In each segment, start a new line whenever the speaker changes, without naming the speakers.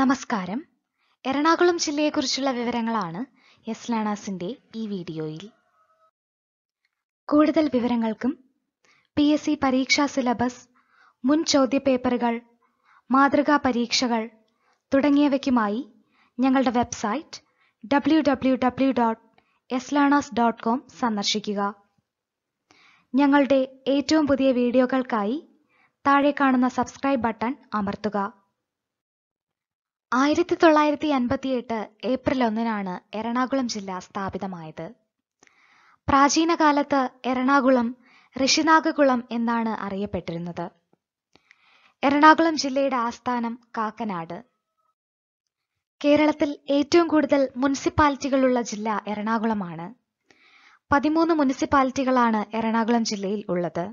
നമസ്കാരം എറണാകുളം ജില്ലയെക്കുറിച്ചുള്ള വിവരങ്ങളാണ് എസ് ലാണാസിന്റെ ഈ വീഡിയോയിൽ കൂടുതൽ വിവരങ്ങൾക്കും പി എസ് സി പരീക്ഷാ സിലബസ് മുൻ ചോദ്യപേപ്പറുകൾ മാതൃകാ പരീക്ഷകൾ തുടങ്ങിയവയ്ക്കുമായി ഞങ്ങളുടെ website W W W dot S learners dot com സന്ദർശിക്കുക ഞങ്ങളുടെ ഏറ്റവും പുതിയ വീഡിയോകൾക്കായി താഴെ കാണുന്ന സബ്സ്ക്രൈബ് ബട്ടൺ അമർത്തുക ആയിരത്തി തൊള്ളായിരത്തി എട്ട് ഏപ്രിൽ ഒന്നിനാണ് എറണാകുളം ജില്ല സ്ഥാപിതമായത് പ്രാചീന കാലത്ത് എറണാകുളം ഋഷിനാഗകുളം എന്നാണ് അറിയപ്പെട്ടിരുന്നത് എറണാകുളം ജില്ലയുടെ ആസ്ഥാനം കാക്കനാട് കേരളത്തിൽ ഏറ്റവും കൂടുതൽ മുനിസിപ്പാലിറ്റികളുള്ള ജില്ല എറണാകുളമാണ് പതിമൂന്ന് മുനിസിപ്പാലിറ്റികളാണ് എറണാകുളം ജില്ലയിൽ ഉള്ളത്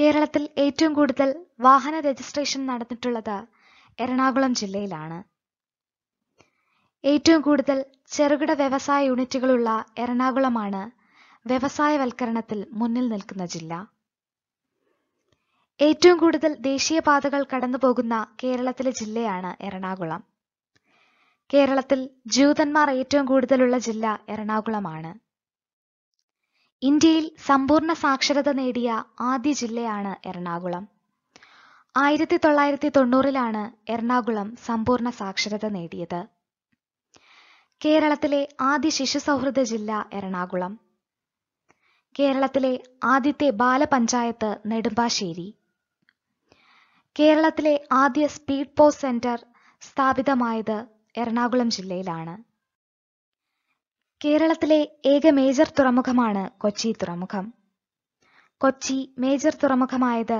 കേരളത്തിൽ ഏറ്റവും കൂടുതൽ വാഹന രജിസ്ട്രേഷൻ നടന്നിട്ടുള്ളത് എറണാകുളം ജില്ലയിലാണ് ഏറ്റവും കൂടുതൽ ചെറുകിട വ്യവസായ യൂണിറ്റുകളുള്ള എറണാകുളമാണ് വ്യവസായവൽക്കരണത്തിൽ മുന്നിൽ നിൽക്കുന്ന ജില്ല ഏറ്റവും കൂടുതൽ ദേശീയപാതകൾ കടന്നുപോകുന്ന കേരളത്തിലെ ജില്ലയാണ് എറണാകുളം കേരളത്തിൽ ജൂതന്മാർ ഏറ്റവും കൂടുതലുള്ള ജില്ല എറണാകുളമാണ് ഇന്ത്യയിൽ സമ്പൂർണ്ണ സാക്ഷരത നേടിയ ആദ്യ ജില്ലയാണ് എറണാകുളം ആയിരത്തി തൊള്ളായിരത്തി തൊണ്ണൂറിലാണ് എറണാകുളം സമ്പൂർണ്ണ സാക്ഷരത നേടിയത് കേരളത്തിലെ ആദ്യ ശിശു സൗഹൃദ ജില്ല എറണാകുളം കേരളത്തിലെ ആദ്യത്തെ ബാലപഞ്ചായത്ത് നെടുമ്പാശ്ശേരി കേരളത്തിലെ ആദ്യ സ്പീഡ് പോസ്റ്റ് സെന്റർ സ്ഥാപിതമായത് എറണാകുളം ജില്ലയിലാണ് കേരളത്തിലെ ഏക മേജർ തുറമുഖമാണ് കൊച്ചി തുറമുഖം കൊച്ചി മേജർ തുറമുഖമായത്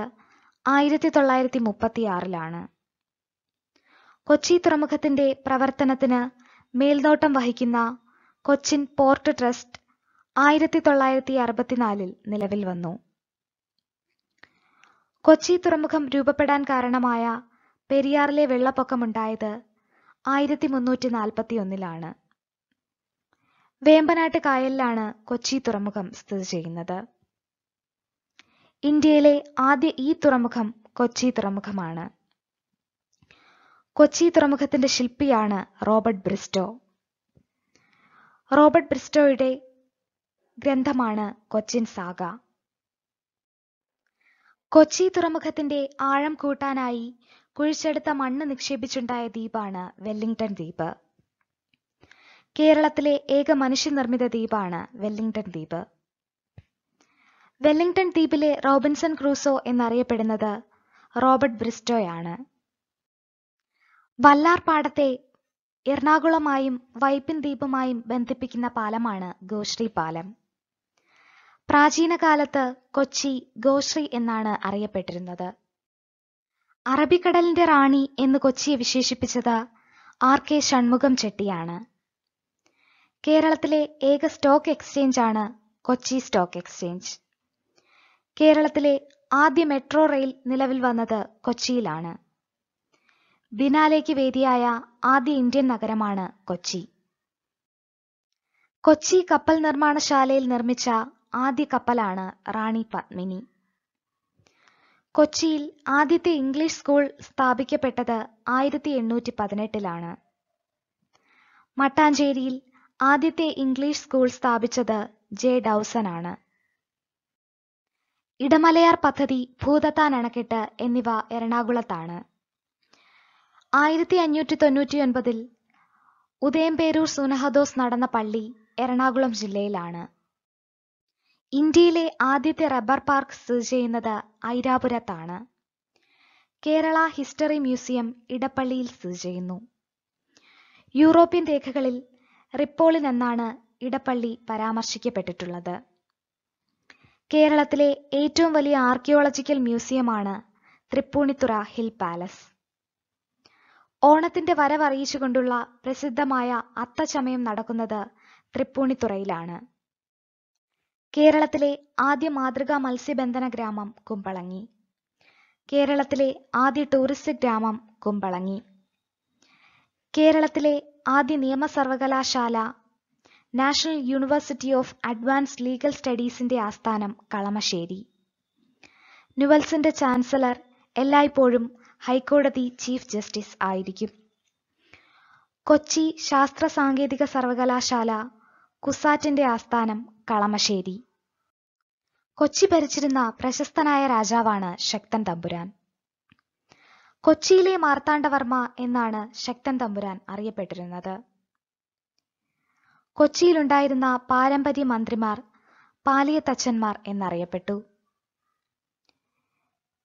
ആയിരത്തി തൊള്ളായിരത്തി ആറിലാണ് കൊച്ചി തുറമുഖത്തിന്റെ പ്രവർത്തനത്തിന് മേൽനോട്ടം വഹിക്കുന്ന കൊച്ചിൻ പോർട്ട് ട്രസ്റ്റ് ആയിരത്തി തൊള്ളായിരത്തി അറുപത്തിനാലിൽ നിലവിൽ വന്നു കൊച്ചി തുറമുഖം രൂപപ്പെടാൻ കാരണമായ പെരിയാറിലെ വെള്ളപ്പൊക്കമുണ്ടായത് ആയിരത്തി മുന്നൂറ്റി ഒന്നിലാണ് വേമ്പനാട്ട് കായലിലാണ് കൊച്ചി തുറമുഖം സ്ഥിതി ചെയ്യുന്നത് ഇന്ത്യയിലെ ആദ്യ ഈ തുറമുഖം കൊച്ചി തുറമുഖമാണ് കൊച്ചി തുറമുഖത്തിന്റെ ശില്പിയാണ് റോബർട്ട് ബ്രിസ്റ്റോ റോബർട്ട് ബ്രിസ്റ്റോയുടെ ഗ്രന്ഥമാണ് കൊച്ചിൻ സാഗ കൊച്ചി തുറമുഖത്തിന്റെ ആഴം കൂട്ടാനായി കുഴിച്ചെടുത്ത മണ്ണ് നിക്ഷേപിച്ചുണ്ടായ ദ്വീപാണ് വെല്ലിംഗ്ടൺ ദ്വീപ് കേരളത്തിലെ ഏക മനുഷ്യനിർമ്മിത ദ്വീപാണ് വെല്ലിംഗ്ടൺ ദ്വീപ് വെല്ലിംഗ്ടൺ ദ്വീപിലെ റോബിൻസൺ ക്രൂസോ എന്നറിയപ്പെടുന്നത് റോബർട്ട് ബ്രിസ്റ്റോയാണ് വല്ലാർപാടത്തെ എറണാകുളമായും വൈപ്പിൻ ദ്വീപുമായും ബന്ധിപ്പിക്കുന്ന പാലമാണ് ഗോശ്രീ പാലം പ്രാചീനകാലത്ത് കൊച്ചി ഗോശ്രീ എന്നാണ് അറിയപ്പെട്ടിരുന്നത് അറബിക്കടലിന്റെ റാണി എന്ന് കൊച്ചിയെ വിശേഷിപ്പിച്ചത് ആർ കെ ഷൺമുഖം ചെട്ടിയാണ് കേരളത്തിലെ ഏക സ്റ്റോക്ക് എക്സ്ചേഞ്ചാണ് കൊച്ചി സ്റ്റോക്ക് എക്സ്ചേഞ്ച് കേരളത്തിലെ ആദ്യ മെട്രോ റെയിൽ നിലവിൽ വന്നത് കൊച്ചിയിലാണ് ബിനാലേക്ക് വേദിയായ ആദ്യ ഇന്ത്യൻ നഗരമാണ് കൊച്ചി കൊച്ചി കപ്പൽ നിർമ്മാണശാലയിൽ നിർമ്മിച്ച ആദ്യ കപ്പലാണ് റാണി പത്മിനി കൊച്ചിയിൽ ആദ്യത്തെ ഇംഗ്ലീഷ് സ്കൂൾ സ്ഥാപിക്കപ്പെട്ടത് ആയിരത്തി എണ്ണൂറ്റി പതിനെട്ടിലാണ് മട്ടാഞ്ചേരിയിൽ ആദ്യത്തെ ഇംഗ്ലീഷ് സ്കൂൾ സ്ഥാപിച്ചത് ജെ ഡൗസൺ ആണ് ഇടമലയാർ പദ്ധതി ഭൂതത്താൻ അണക്കെട്ട് എന്നിവ എറണാകുളത്താണ് ആയിരത്തി അഞ്ഞൂറ്റി ഒൻപതിൽ ഉദയംപേരൂർ സുനഹദോസ് നടന്ന പള്ളി എറണാകുളം ജില്ലയിലാണ് ഇന്ത്യയിലെ ആദ്യത്തെ റബ്ബർ പാർക്ക് സ്ഥിതി ചെയ്യുന്നത് ഐരാപുരത്താണ് കേരള ഹിസ്റ്ററി മ്യൂസിയം ഇടപ്പള്ളിയിൽ സ്ഥിതി ചെയ്യുന്നു യൂറോപ്യൻ രേഖകളിൽ റിപ്പോളിൻ എന്നാണ് ഇടപ്പള്ളി പരാമർശിക്കപ്പെട്ടിട്ടുള്ളത് കേരളത്തിലെ ഏറ്റവും വലിയ ആർക്കിയോളജിക്കൽ മ്യൂസിയമാണ് തൃപ്പൂണിത്തുറ ഹിൽ പാലസ് ഓണത്തിന്റെ വരവറിയിച്ചുകൊണ്ടുള്ള പ്രസിദ്ധമായ അത്തച്ചമയം നടക്കുന്നത് തൃപ്പൂണിത്തുറയിലാണ് കേരളത്തിലെ ആദ്യ മാതൃകാ മത്സ്യബന്ധന ഗ്രാമം കുമ്പളങ്ങി കേരളത്തിലെ ആദ്യ ടൂറിസ്റ്റ് ഗ്രാമം കുമ്പളങ്ങി കേരളത്തിലെ ആദ്യ നിയമ സർവകലാശാല national university of advanced legal സ്റ്റഡീസിന്റെ ആസ്ഥാനം കളമശ്ശേരി നുവൽസിന്റെ ചാൻസലർ എല്ലായ്പ്പോഴും ഹൈക്കോടതി ചീഫ് ജസ്റ്റിസ് ആയിരിക്കും കൊച്ചി ശാസ്ത്ര സാങ്കേതിക സർവകലാശാല കുസാറ്റിന്റെ ആസ്ഥാനം കളമശ്ശേരി കൊച്ചി ഭരിച്ചിരുന്ന പ്രശസ്തനായ രാജാവാണ് ശക്തൻ തമ്പുരാൻ കൊച്ചിയിലെ മാർത്താണ്ഡവർമ്മ എന്നാണ് ശക്തൻ തമ്പുരാൻ അറിയപ്പെട്ടിരുന്നത് കൊച്ചിയിലുണ്ടായിരുന്ന പാരമ്പര്യ മന്ത്രിമാർ പാലിയത്തച്ഛന്മാർ എന്നറിയപ്പെട്ടു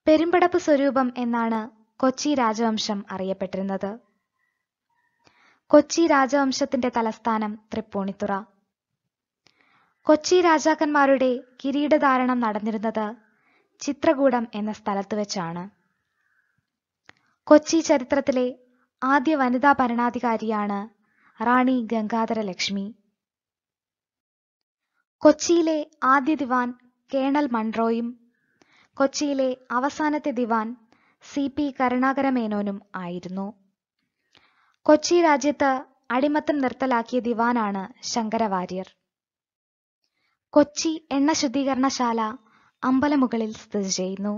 പെരുമ്പടപ്പ് സ്വരൂപം എന്നാണ് കൊച്ചി രാജവംശം അറിയപ്പെട്ടിരുന്നത് കൊച്ചി രാജവംശത്തിന്റെ തലസ്ഥാനം തൃപ്പൂണിത്തുറ കൊച്ചി രാജാക്കന്മാരുടെ കിരീടധാരണം നടന്നിരുന്നത് ചിത്രകൂടം എന്ന സ്ഥലത്ത് വെച്ചാണ് കൊച്ചി ചരിത്രത്തിലെ ആദ്യ വനിതാ ഭരണാധികാരിയാണ് റാണി ഗംഗാധര ലക്ഷ്മി കൊച്ചിയിലെ ആദ്യ ദിവാൻ കേണൽ മൺറോയും കൊച്ചിയിലെ അവസാനത്തെ ദിവാൻ സി പി കരുണാകര മേനോനും ആയിരുന്നു കൊച്ചി രാജ്യത്ത് അടിമത്തം നിർത്തലാക്കിയ ദിവാനാണ് ശങ്കരവാര്യർ കൊച്ചി എണ്ണ ശുദ്ധീകരണശാല അമ്പലമുകളിൽ സ്ഥിതി ചെയ്യുന്നു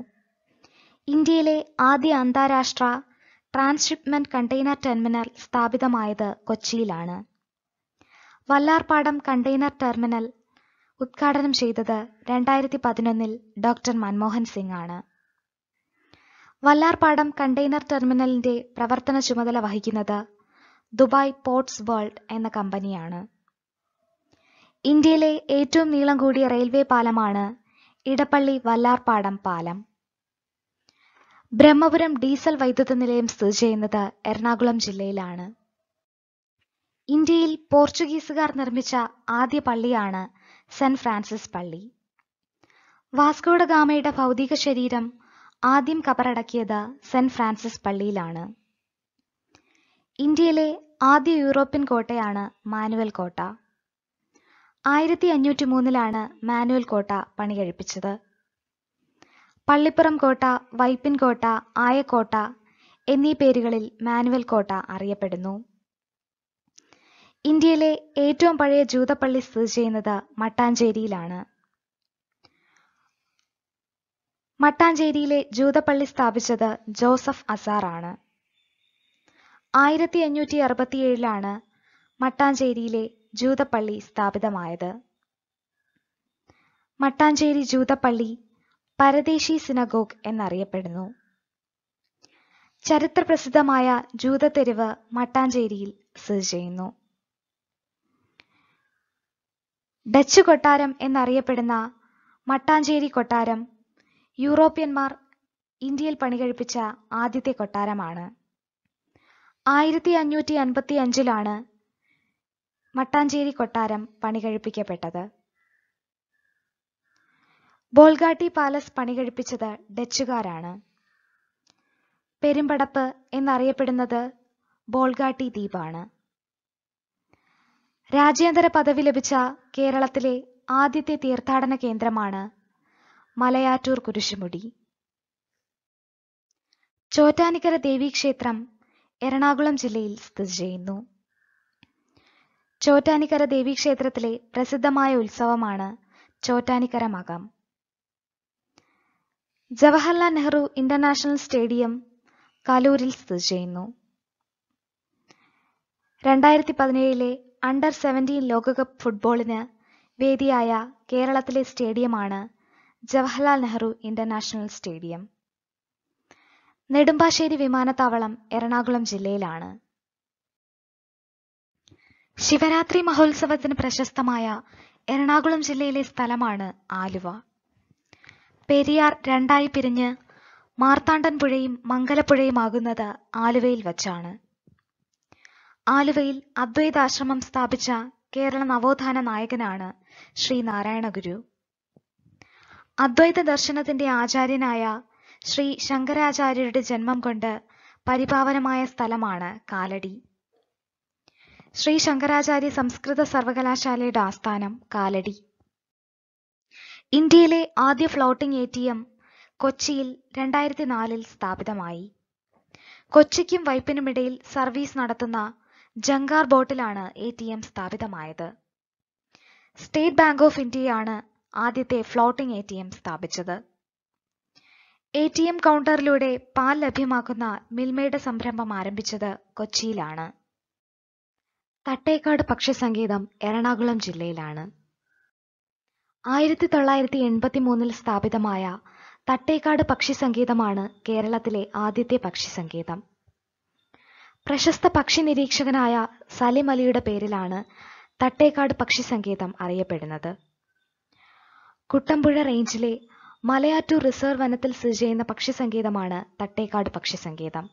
ഇന്ത്യയിലെ ആദ്യ അന്താരാഷ്ട്ര ട്രാൻസ്ഷിപ്മെന്റ് കണ്ടെയ്നർ ടെർമിനൽ സ്ഥാപിതമായത് കൊച്ചിയിലാണ് വല്ലാർപാടം കണ്ടെയ്നർ ടെർമിനൽ ഉദ്ഘാടനം ചെയ്തത് രണ്ടായിരത്തി പതിനൊന്നിൽ ഡോക്ടർ മൻമോഹൻ സിംഗ് ആണ് വല്ലാർപാടം കണ്ടെയ്നർ ടെർമിനലിന്റെ പ്രവർത്തന ചുമതല വഹിക്കുന്നത് ദുബായ് പോർട്സ് വേൾഡ് എന്ന കമ്പനിയാണ് ഇന്ത്യയിലെ ഏറ്റവും നീളം കൂടിയ റെയിൽവേ പാലമാണ് ഇടപ്പള്ളി വല്ലാർപാടം പാലം ബ്രഹ്മപുരം ഡീസൽ വൈദ്യുത നിലയം സ്ഥിതി ചെയ്യുന്നത് എറണാകുളം ജില്ലയിലാണ് ഇന്ത്യയിൽ പോർച്ചുഗീസുകാർ നിർമ്മിച്ച ആദ്യ പള്ളിയാണ് സെന്റ് ഫ്രാൻസിസ് പള്ളി ഗാമയുടെ ഭൗതിക ശരീരം ആദ്യം കബറടക്കിയത് സെന്റ് ഫ്രാൻസിസ് പള്ളിയിലാണ് ഇന്ത്യയിലെ ആദ്യ യൂറോപ്യൻ കോട്ടയാണ് മാനുവൽ കോട്ട ആയിരത്തി അഞ്ഞൂറ്റി മൂന്നിലാണ് മാനുവൽ കോട്ട പണി കഴിപ്പിച്ചത് പള്ളിപ്പുറം കോട്ട വൈപ്പിൻ കോട്ട ആയക്കോട്ട എന്നീ പേരുകളിൽ മാനുവൽ കോട്ട അറിയപ്പെടുന്നു ഇന്ത്യയിലെ ഏറ്റവും പഴയ ജൂതപ്പള്ളി സ്ഥിതി ചെയ്യുന്നത് മട്ടാഞ്ചേരിയിലാണ് മട്ടാഞ്ചേരിയിലെ ജൂതപ്പള്ളി സ്ഥാപിച്ചത് ജോസഫ് അസാറാണ് ആയിരത്തി അഞ്ഞൂറ്റി അറുപത്തിയേഴിലാണ് മട്ടാഞ്ചേരിയിലെ ജൂതപ്പള്ളി സ്ഥാപിതമായത് മട്ടാഞ്ചേരി ജൂതപ്പള്ളി പരദേശി സിനഗോഗ് എന്നറിയപ്പെടുന്നു ചരിത്രപ്രസിദ്ധമായ തെരുവ് മട്ടാഞ്ചേരിയിൽ സ്ഥിതി ചെയ്യുന്നു ഡച്ച് കൊട്ടാരം എന്നറിയപ്പെടുന്ന മട്ടാഞ്ചേരി കൊട്ടാരം യൂറോപ്യന്മാർ ഇന്ത്യയിൽ പണികഴിപ്പിച്ച ആദ്യത്തെ കൊട്ടാരമാണ് ആയിരത്തി അഞ്ഞൂറ്റി അൻപത്തി അഞ്ചിലാണ് മട്ടാഞ്ചേരി കൊട്ടാരം പണികഴിപ്പിക്കപ്പെട്ടത് ബോൾഗാട്ടി പാലസ് പണികഴിപ്പിച്ചത് ഡച്ചുകാരാണ് പെരുമ്പടപ്പ് എന്നറിയപ്പെടുന്നത് ബോൾഗാട്ടി ദ്വീപാണ് രാജ്യാന്തര പദവി ലഭിച്ച കേരളത്തിലെ ആദ്യത്തെ തീർത്ഥാടന കേന്ദ്രമാണ് മലയാറ്റൂർ കുരിശുമുടി ചോറ്റാനിക്കര ദേവീക്ഷേത്രം എറണാകുളം ജില്ലയിൽ സ്ഥിതി ചെയ്യുന്നു ചോറ്റാനിക്കര ദേവീക്ഷേത്രത്തിലെ പ്രസിദ്ധമായ ഉത്സവമാണ് ചോറ്റാനിക്കര മകം ജവഹർലാൽ നെഹ്റു ഇന്റർനാഷണൽ സ്റ്റേഡിയം കലൂരിൽ സ്ഥിതി ചെയ്യുന്നു രണ്ടായിരത്തി പതിനേഴിലെ അണ്ടർ സെവൻറ്റീൻ ലോകകപ്പ് ഫുട്ബോളിന് വേദിയായ കേരളത്തിലെ സ്റ്റേഡിയമാണ് ജവഹർലാൽ നെഹ്റു ഇന്റർനാഷണൽ സ്റ്റേഡിയം നെടുമ്പാശ്ശേരി വിമാനത്താവളം എറണാകുളം ജില്ലയിലാണ് ശിവരാത്രി മഹോത്സവത്തിന് പ്രശസ്തമായ എറണാകുളം ജില്ലയിലെ സ്ഥലമാണ് ആലുവ പെരിയാർ രണ്ടായി പിരിഞ്ഞ് മാർത്താണ്ഡൻ പുഴയും മംഗലപ്പുഴയുമാകുന്നത് ആലുവയിൽ വച്ചാണ് ആലുവയിൽ അദ്വൈതാശ്രമം സ്ഥാപിച്ച കേരള നവോത്ഥാന നായകനാണ് ശ്രീ നാരായണ ഗുരു അദ്വൈത ദർശനത്തിന്റെ ആചാര്യനായ ശ്രീ ശങ്കരാചാര്യരുടെ ജന്മം കൊണ്ട് പരിപാവനമായ സ്ഥലമാണ് കാലടി ശ്രീ ശങ്കരാചാര്യ സംസ്കൃത സർവകലാശാലയുടെ ആസ്ഥാനം കാലടി ഇന്ത്യയിലെ ആദ്യ ഫ്ലോട്ടിംഗ് എ ടി എം കൊച്ചിയിൽ രണ്ടായിരത്തി നാലിൽ സ്ഥാപിതമായി കൊച്ചിക്കും വൈപ്പിനുമിടയിൽ സർവീസ് നടത്തുന്ന ജങ്കാർ ബോട്ടിലാണ് എ ടി എം സ്ഥാപിതമായത് സ്റ്റേറ്റ് ബാങ്ക് ഓഫ് ഇന്ത്യയാണ് ആദ്യത്തെ ഫ്ലോട്ടിംഗ് എ ടി എം സ്ഥാപിച്ചത് എ ടി എം കൗണ്ടറിലൂടെ പാൽ ലഭ്യമാക്കുന്ന മിൽമയുടെ സംരംഭം ആരംഭിച്ചത് കൊച്ചിയിലാണ് തട്ടേക്കാട് സംഗീതം എറണാകുളം ജില്ലയിലാണ് ആയിരത്തി തൊള്ളായിരത്തി എൺപത്തി മൂന്നിൽ സ്ഥാപിതമായ തട്ടേക്കാട് പക്ഷിസങ്കേതമാണ് കേരളത്തിലെ ആദ്യത്തെ സംഗീതം പ്രശസ്ത പക്ഷി നിരീക്ഷകനായ സലിം അലിയുടെ പേരിലാണ് തട്ടേക്കാട് പക്ഷി സങ്കേതം അറിയപ്പെടുന്നത് കുട്ടമ്പുഴ റേഞ്ചിലെ മലയാറ്റൂർ റിസർവ് വനത്തിൽ സ്ഥിതി ചെയ്യുന്ന പക്ഷി സങ്കേതമാണ് തട്ടേക്കാട് പക്ഷി സങ്കേതം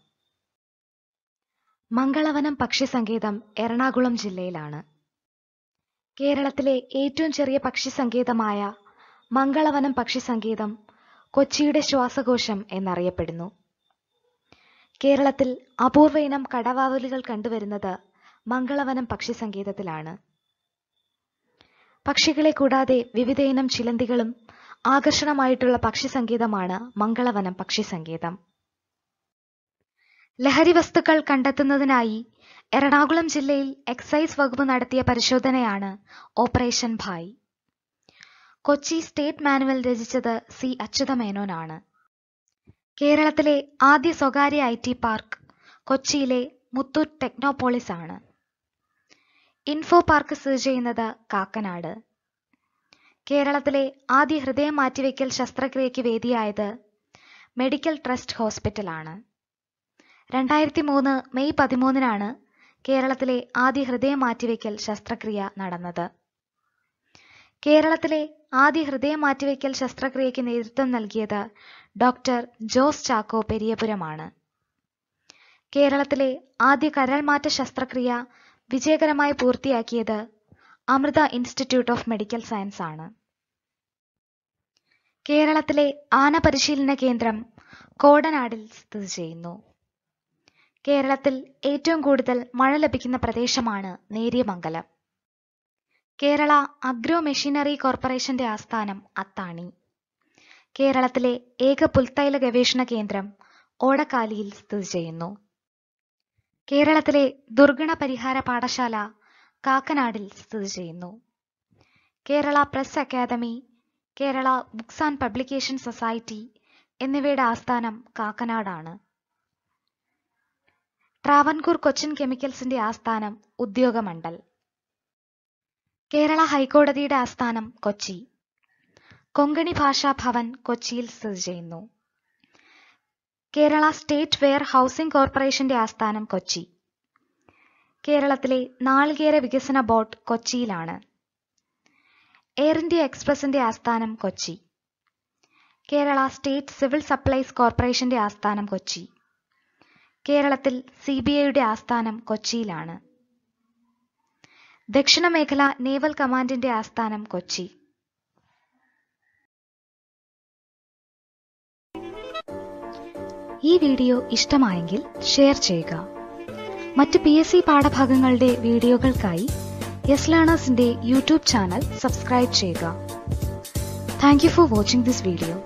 മംഗളവനം പക്ഷി സങ്കേതം എറണാകുളം ജില്ലയിലാണ് കേരളത്തിലെ ഏറ്റവും ചെറിയ പക്ഷി സങ്കേതമായ മംഗളവനം പക്ഷി സങ്കേതം കൊച്ചിയുടെ ശ്വാസകോശം എന്നറിയപ്പെടുന്നു കേരളത്തിൽ അപൂർവ ഇനം കടവാവലുകൾ കണ്ടുവരുന്നത് മംഗളവനം പക്ഷി സങ്കേതത്തിലാണ് പക്ഷികളെ കൂടാതെ വിവിധ ഇനം ചിലന്തികളും ആകർഷണമായിട്ടുള്ള പക്ഷി സങ്കേതമാണ് മംഗളവനം പക്ഷി സങ്കേതം ലഹരി വസ്തുക്കൾ കണ്ടെത്തുന്നതിനായി എറണാകുളം ജില്ലയിൽ എക്സൈസ് വകുപ്പ് നടത്തിയ പരിശോധനയാണ് operation Bhai Kochi state manual രചിച്ചത് സി അച്യുതമേനോനാണ് കേരളത്തിലെ ആദ്യ സ്വകാര്യ ഐ ടി പാർക്ക് കൊച്ചിയിലെ മുത്തൂറ്റ് ടെക്നോപോളിസ് ആണ് ഇൻഫോ പാർക്ക് സ്ഥിതി ചെയ്യുന്നത് കാക്കനാട് കേരളത്തിലെ ആദ്യ ഹൃദയം മാറ്റിവെക്കൽ ശസ്ത്രക്രിയയ്ക്ക് വേദിയായത് മെഡിക്കൽ ട്രസ്റ്റ് ഹോസ്പിറ്റലാണ് രണ്ടായിരത്തി മൂന്ന് മെയ് പതിമൂന്നിനാണ് കേരളത്തിലെ ആദ്യ ഹൃദയം മാറ്റിവെക്കൽ ശസ്ത്രക്രിയ നടന്നത് കേരളത്തിലെ ആദ്യ ഹൃദയം മാറ്റിവെക്കൽ ശസ്ത്രക്രിയയ്ക്ക് നേതൃത്വം നൽകിയത് ഡോക്ടർ ജോസ് ചാക്കോ പെരിയപുരമാണ് കേരളത്തിലെ ആദ്യ കരൾമാറ്റ ശസ്ത്രക്രിയ വിജയകരമായി പൂർത്തിയാക്കിയത് Amrita institute of medical science ആണ് കേരളത്തിലെ ആന പരിശീലന കേന്ദ്രം കോടനാടിൽ സ്ഥിതി ചെയ്യുന്നു കേരളത്തിൽ ഏറ്റവും കൂടുതൽ മഴ ലഭിക്കുന്ന പ്രദേശമാണ് നേര്യമംഗലം കേരള അഗ്രോ മെഷീനറി കോർപ്പറേഷന്റെ ആസ്ഥാനം അത്താണി കേരളത്തിലെ ഏക പുൽത്തൈല ഗവേഷണ കേന്ദ്രം ഓടക്കാലിയിൽ സ്ഥിതി ചെയ്യുന്നു കേരളത്തിലെ ദുർഗുണ പരിഹാര പാഠശാല കാക്കനാടിൽ സ്ഥിതി ചെയ്യുന്നു Kerala press academy Kerala books and publication society എന്നിവയുടെ ആസ്ഥാനം കാക്കനാടാണ് ട്രാവൻകൂർ കൊച്ചിൻ കെമിക്കൽസിന്റെ ആസ്ഥാനം ഉദ്യോഗമണ്ഡൽ കേരള ഹൈക്കോടതിയുടെ ആസ്ഥാനം കൊച്ചി കൊങ്കണി ഭാഷാ ഭവൻ കൊച്ചിയിൽ സ്ഥിതി ചെയ്യുന്നു കേരള സ്റ്റേറ്റ് വെയർ ഹൗസിംഗ് കോർപ്പറേഷന്റെ ആസ്ഥാനം കൊച്ചി കേരളത്തിലെ നാളികേര വികസന ബോർഡ് കൊച്ചിയിലാണ് എയർ ഇന്ത്യ എക്സ്പ്രസിന്റെ ആസ്ഥാനം Kochi Kerala state civil supplies കോർപ്പറേഷന്റെ ആസ്ഥാനം കൊച്ചി കേരളത്തിൽ സി ബി ഐയുടെ ആസ്ഥാനം കൊച്ചിയിലാണ് ദക്ഷിണമേഖല നേവൽ കമാൻഡിന്റെ ആസ്ഥാനം കൊച്ചി ഈ വീഡിയോ ഇഷ്ടമായെങ്കിൽ ഷെയർ ചെയ്യുക മറ്റ് പി എസ് സി പാഠഭാഗങ്ങളുടെ വീഡിയോകൾക്കായി എസ് ലേണേഴ്സിന്റെ യൂട്യൂബ് ചാനൽ സബ്സ്ക്രൈബ് ചെയ്യുക thank you for watching this video